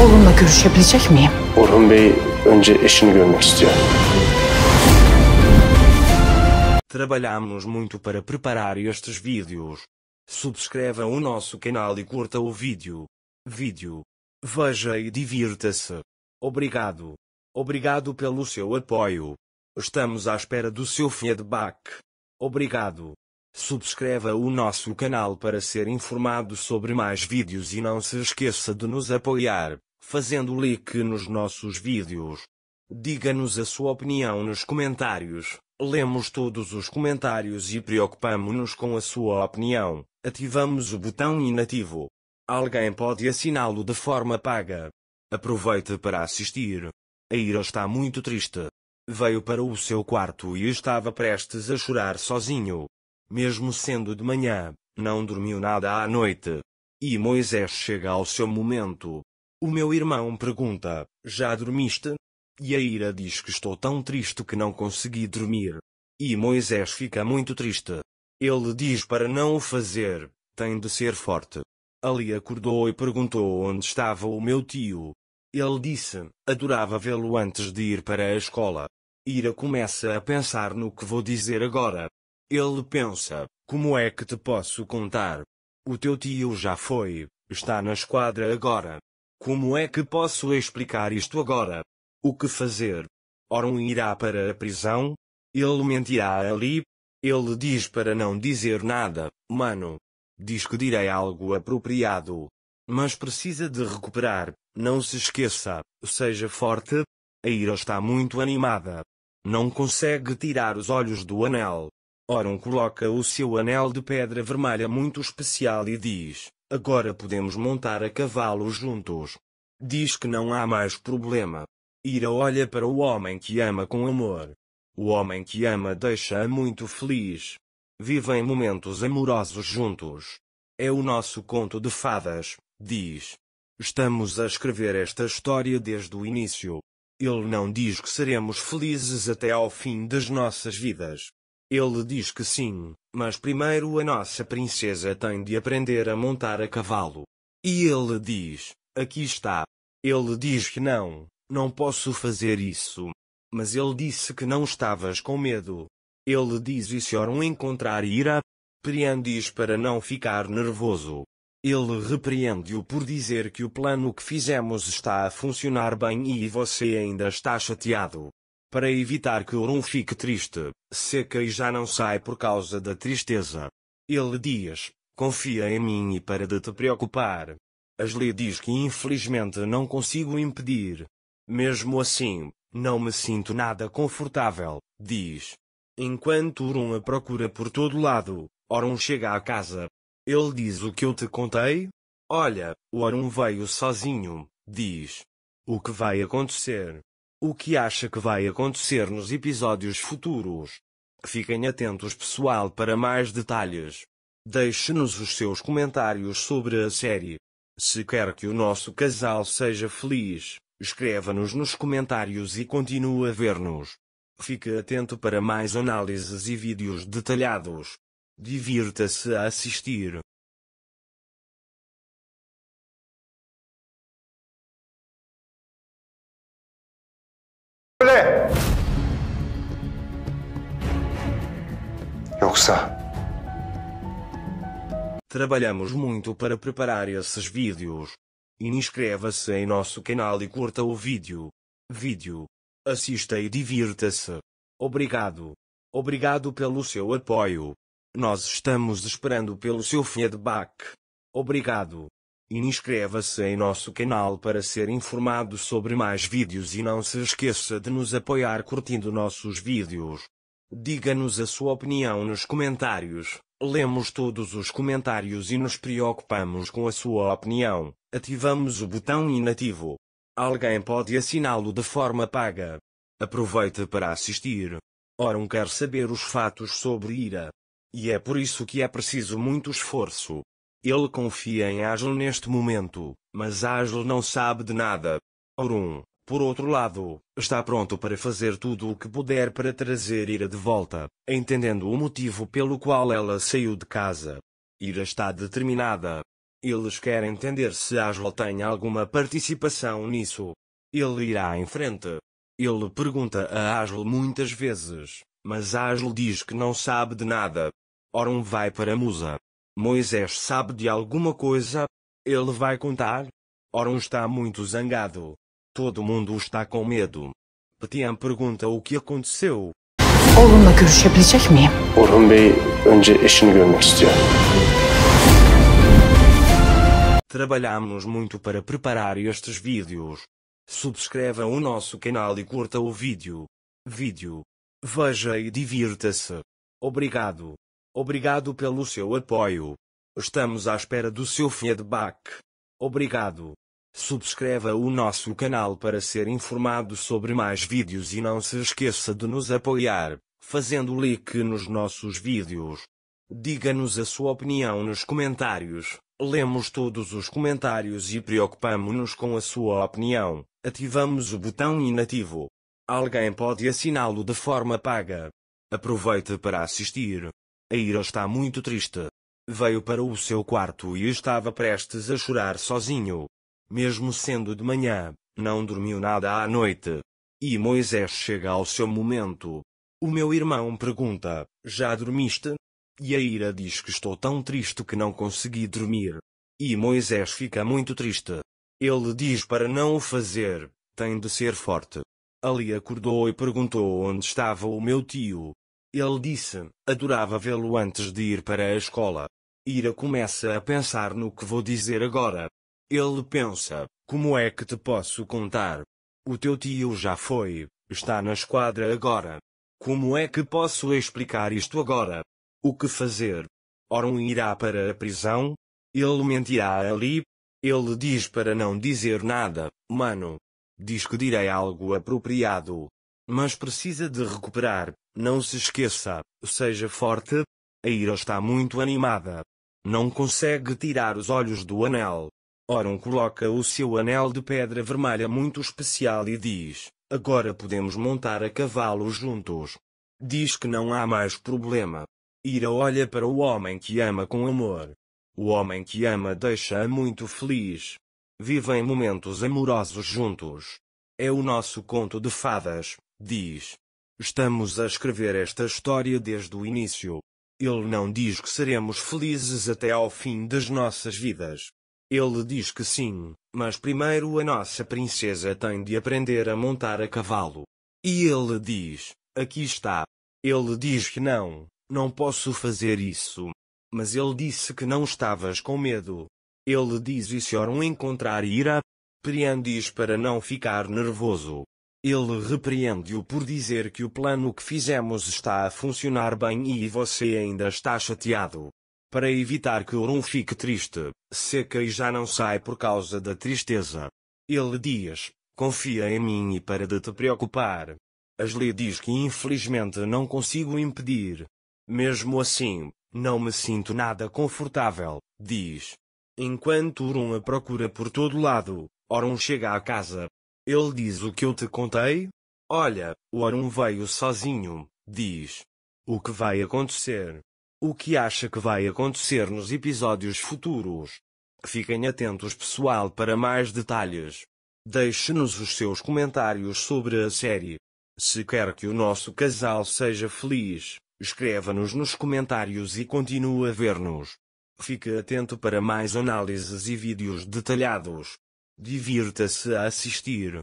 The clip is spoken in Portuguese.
Oğlumla görüşebilecek miyim? Bey önce eşini görmek istiyor. Trabalhamos muito para preparar estes vídeos. Subscreva o nosso canal e curta o vídeo. Vídeo. Veja e divirta-se. Obrigado. Obrigado pelo seu apoio. Estamos à espera do seu feedback. Obrigado. Subscreva o nosso canal para ser informado sobre mais vídeos e não se esqueça de nos apoiar fazendo like nos nossos vídeos. Diga-nos a sua opinião nos comentários. Lemos todos os comentários e preocupamos-nos com a sua opinião. Ativamos o botão inativo. Alguém pode assiná-lo de forma paga. Aproveite para assistir. A Ira está muito triste. Veio para o seu quarto e estava prestes a chorar sozinho. Mesmo sendo de manhã, não dormiu nada à noite. E Moisés chega ao seu momento. O meu irmão pergunta: Já dormiste? E a ira diz que estou tão triste que não consegui dormir. E Moisés fica muito triste. Ele diz para não o fazer, tem de ser forte. Ali acordou e perguntou onde estava o meu tio. Ele disse: Adorava vê-lo antes de ir para a escola. Ira começa a pensar no que vou dizer agora. Ele pensa: Como é que te posso contar? O teu tio já foi, está na esquadra agora. Como é que posso explicar isto agora? O que fazer? Oron irá para a prisão? Ele mentirá ali? Ele diz para não dizer nada, mano. Diz que direi algo apropriado. Mas precisa de recuperar, não se esqueça, seja forte. A ira está muito animada. Não consegue tirar os olhos do anel. Oron coloca o seu anel de pedra vermelha muito especial e diz: Agora podemos montar a cavalo juntos. Diz que não há mais problema. Ira olha para o homem que ama com amor. O homem que ama deixa-a muito feliz. Vivem momentos amorosos juntos. É o nosso conto de fadas, diz. Estamos a escrever esta história desde o início. Ele não diz que seremos felizes até ao fim das nossas vidas. Ele diz que sim, mas primeiro a nossa princesa tem de aprender a montar a cavalo. E ele diz: Aqui está. Ele diz que não, não posso fazer isso. Mas ele disse que não estavas com medo. Ele diz: E se Orun encontrar ira? Preendes para não ficar nervoso. Ele repreende-o por dizer que o plano que fizemos está a funcionar bem e você ainda está chateado para evitar que Orum fique triste, seca e já não sai por causa da tristeza. Ele diz, confia em mim e para de te preocupar. Asli diz que infelizmente não consigo impedir. Mesmo assim, não me sinto nada confortável, diz. Enquanto Orum a procura por todo lado, Orum chega à casa. Ele diz o que eu te contei? Olha, o Orum veio sozinho, diz. O que vai acontecer? O que acha que vai acontecer nos episódios futuros? Fiquem atentos pessoal para mais detalhes. Deixe-nos os seus comentários sobre a série. Se quer que o nosso casal seja feliz, escreva-nos nos comentários e continue a ver-nos. Fique atento para mais análises e vídeos detalhados. Divirta-se a assistir. mi? Yoksa Trabalhamos muito para preparar esses vídeos. Inscreva-se em nosso canal e curta o vídeo. Vídeo. Assista e divirta-se. Obrigado. Obrigado pelo seu apoio. Nós estamos esperando pelo seu feedback. Obrigado. Inscreva-se em nosso canal para ser informado sobre mais vídeos e não se esqueça de nos apoiar curtindo nossos vídeos. Diga-nos a sua opinião nos comentários. Lemos todos os comentários e nos preocupamos com a sua opinião. Ativamos o botão inativo. Alguém pode assiná-lo de forma paga. Aproveite para assistir. Oram quer saber os fatos sobre Ira. E é por isso que é preciso muito esforço. Ele confia em Ágil neste momento, mas Ágil não sabe de nada. Aurum, por outro lado, está pronto para fazer tudo o que puder para trazer Ira de volta, entendendo o motivo pelo qual ela saiu de casa. Ira está determinada. Eles querem entender se Ágil tem alguma participação nisso. Ele irá em frente. Ele pergunta a Ágil muitas vezes, mas Ágil diz que não sabe de nada. Orum vai para Musa. Moisés sabe de alguma coisa, ele vai contar. Orão está muito zangado. Todo mundo está com medo. Petian pergunta o que aconteceu. Oğlumla görüşebilecek miyim? Orhan Bey önce eşini görmek istiyor. Trabalhamos muito para preparar estes vídeos. Subscreva o nosso canal e curta o vídeo. Vídeo. Veja e divirta-se. Obrigado. Obrigado pelo seu apoio. Estamos à espera do seu feedback. Obrigado. Subscreva o nosso canal para ser informado sobre mais vídeos e não se esqueça de nos apoiar, fazendo like nos nossos vídeos. Diga-nos a sua opinião nos comentários. Lemos todos os comentários e preocupamos-nos com a sua opinião. Ativamos o botão inativo. Alguém pode assiná-lo de forma paga. Aproveite para assistir. A Ira está muito triste. Veio para o seu quarto e estava prestes a chorar sozinho. Mesmo sendo de manhã, não dormiu nada à noite. E Moisés chega ao seu momento. O meu irmão pergunta: Já dormiste? E a ira diz que estou tão triste que não consegui dormir. E Moisés fica muito triste. Ele diz para não o fazer, tem de ser forte. Ali acordou e perguntou onde estava o meu tio. Ele disse: Adorava vê-lo antes de ir para a escola. Ira começa a pensar no que vou dizer agora. Ele pensa: Como é que te posso contar? O teu tio já foi, está na esquadra agora. Como é que posso explicar isto agora? O que fazer? Orum irá para a prisão? Ele mentirá ali? Ele diz para não dizer nada, mano. Diz que direi algo apropriado mas precisa de recuperar. Não se esqueça, seja forte. A Ira está muito animada. Não consegue tirar os olhos do anel. Oron coloca o seu anel de pedra vermelha muito especial e diz: Agora podemos montar a cavalo juntos. Diz que não há mais problema. Ira olha para o homem que ama com amor. O homem que ama deixa-a muito feliz. Vivem momentos amorosos juntos. É o nosso conto de fadas. Diz: Estamos a escrever esta história desde o início. Ele não diz que seremos felizes até ao fim das nossas vidas. Ele diz que sim, mas primeiro a nossa princesa tem de aprender a montar a cavalo. E ele diz: Aqui está. Ele diz que não, não posso fazer isso. Mas ele disse que não estavas com medo. Ele diz e se Oron encontrar ira, Prian diz para não ficar nervoso. Ele repreende-o por dizer que o plano que fizemos está a funcionar bem e você ainda está chateado. Para evitar que Orun fique triste, seca e já não sai por causa da tristeza. Ele diz: Confia em mim e para de te preocupar. Ashley diz que infelizmente não consigo impedir. Mesmo assim, não me sinto nada confortável, diz. Enquanto Orun a procura por todo lado, Orun chega à casa, ele diz o que eu te contei? Olha, o Orum veio sozinho, diz. O que vai acontecer? O que acha que vai acontecer nos episódios futuros? Fiquem atentos pessoal para mais detalhes. Deixe-nos os seus comentários sobre a série. Se quer que o nosso casal seja feliz, escreva-nos nos comentários e continue a ver-nos. Fique atento para mais análises e vídeos detalhados. Divirta-se a assistir